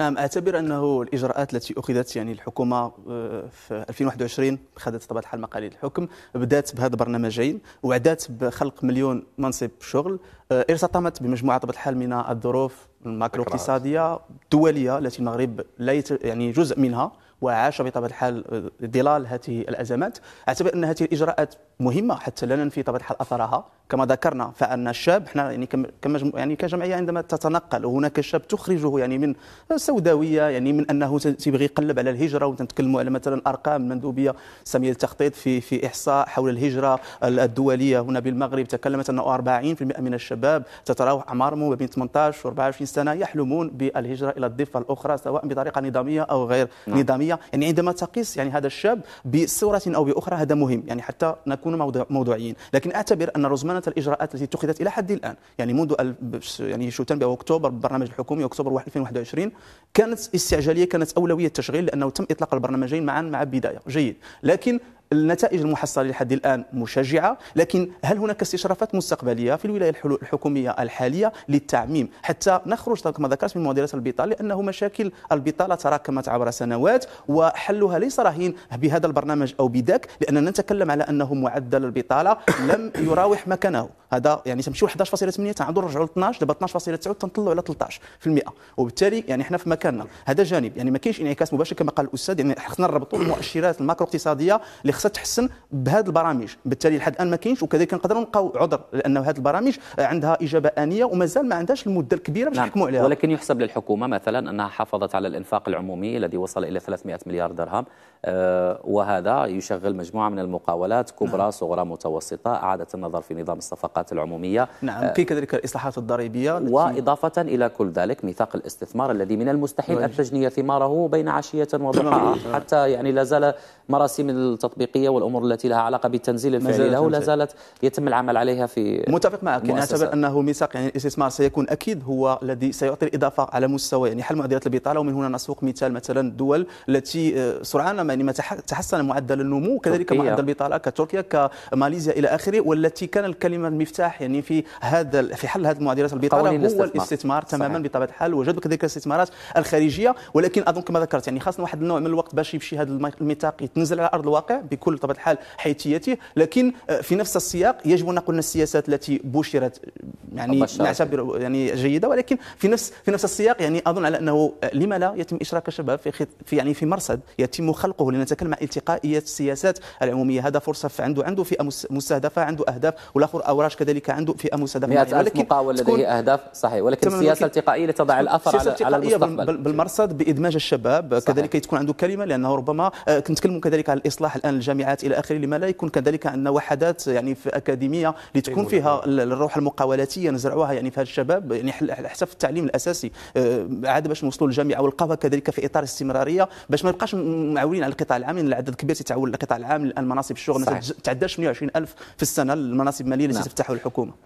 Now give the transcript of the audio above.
نعم اعتبر انه الاجراءات التي اخذت يعني الحكومه آه، في 2021 خدت طبعا الحال مقاليد الحكم بدات بهذا البرنامجين وعدات بخلق مليون منصب شغل آه، ارتطمت بمجموعه طبعا الحال من الظروف الماكرو اقتصاديه الدوليه التي المغرب لا يت... يعني جزء منها وعاش بطبيعه الحال آه، ظلال هذه الازمات اعتبر ان هذه الاجراءات مهمه حتى لا ننفي طبيعه الحال اثرها كما ذكرنا فان الشاب احنا يعني كمجم... يعني كجمعيه عندما تتنقل وهناك شاب تخرجه يعني من سوداويه يعني من انه تيبغي يقلب على الهجره وتتكلموا على مثلا ارقام المندوبيه ساميه التخطيط في في احصاء حول الهجره الدوليه هنا بالمغرب تكلمت انه 40% من الشباب تتراوح اعمارهم ما بين 18 و 24 سنه يحلمون بالهجره الى الضفه الاخرى سواء بطريقه نظاميه او غير نعم. نظاميه يعني عندما تقيس يعني هذا الشاب بصوره او باخرى هذا مهم يعني حتى نكون موضوعيين لكن اعتبر ان رزمان ضمانة الاجراءات التي اتخذت الى حد الان يعني منذ يعني شتنبر او اكتوبر برنامج الحكومي اكتوبر 2021 كانت استعجاليه كانت اولويه التشغيل لانه تم اطلاق البرنامجين معا مع بدايه جيد لكن النتائج المحصلة لحد الآن مشجعة لكن هل هناك استشرافات مستقبلية في الولاية الحكومية الحالية للتعميم حتى نخرج كما ذكرت من معضلة البطالة لأنه مشاكل البطالة تراكمت عبر سنوات وحلها ليس رهين بهذا البرنامج أو بذاك لأننا نتكلم على أنه معدل البطالة لم يراوح مكانه هذا يعني تمشيو 11.8 تنعاودو نرجعوا ل 12 دابا 12.9 تنطلعو على 13% وبالتالي يعني حنا في مكاننا هذا جانب يعني ما كاينش انعكاس مباشر كما قال الاستاذ يعني خصنا نربطوا المؤشرات الماكرو اقتصاديه اللي خصها تحسن بهذه البرامج بالتالي لحد الان ما كاينش وكذلك نقدروا نلقاو عذر لانه هذه البرامج عندها اجابه انيه ومازال ما عندهاش المده الكبيره باش نحكموا نعم. عليها ولكن يحسب للحكومه مثلا انها حافظت على الانفاق العمومي الذي وصل الى 300 مليار درهم آه، وهذا يشغل مجموعه من المقاولات كبرى نعم. صغرى متوسطه اعاده النظر في نظام الصفقات الإصلاحات العمومية نعم آه، في كذلك الإصلاحات الضريبية وإضافة إلى كل ذلك ميثاق الاستثمار الذي من المستحيل نعم. أن تجني ثماره بين عشية وضحاها نعم. حتى يعني لا زال مراسم التطبيقية والأمور التي لها علاقة بالتنزيل الفعلي له لا زالت يتم العمل عليها في متفق معك نعتبر يعني أنه ميثاق يعني الاستثمار سيكون أكيد هو الذي سيعطي الإضافة على مستوى يعني حل معدلات البطالة ومن هنا نسوق مثال مثلا الدول التي آه، سرعان ما يعني تحسن معدل النمو كذلك معدل البطالة كتركيا كماليزيا إلى آخره والتي كان الكلمة المفتاح يعني في هذا في حل هذه المعادلات البطاله هو الاستثمار, الاستثمار تماما بطبيعه الحال وجدوا كذلك الاستثمارات الخارجيه ولكن اظن كما ذكرت يعني خاصنا واحد النوع من الوقت باش يمشي هذا الميثاق يتنزل على ارض الواقع بكل طبيعه الحال حيتيته لكن آه، في نفس السياق يجب ان نقول ان السياسات التي بشرت يعني نعتبر يعني جيده ولكن في نفس في نفس السياق يعني اظن على انه آه، لما لا يتم اشراك الشباب في, في يعني في مرصد يتم خلقه لنتكلم عن التقائيه السياسات العموميه هذا فرصه عنده عنده فئه مستهدفه عنده اهداف والاخر اوراش كذلك عنده فئه مستهدفه 100 ألف مقاول لديه أهداف صحيح ولكن السياسة التقائية لتضع الأثر على, على المستقبل بالمرصد بإدماج الشباب صحيح. كذلك تكون عنده كلمة لأنه ربما آه، كنتكلموا كذلك على الإصلاح الآن الجامعات إلى آخره لما لا يكون كذلك عندنا وحدات يعني في أكاديمية لتكون فيها الروح المقاولاتية نزرعوها يعني في هذا الشباب يعني حتى في التعليم الأساسي آه، عاد باش نوصلوا للجامعة والقاها كذلك في إطار استمرارية باش ما نبقاش معولين على القطاع العام لأن العدد كبير تتعول القطاع العام الآن مناصب الشغل تعداش 28000 في السنة المناصب المالية التي نعم. تفتح تفتحه الحكومة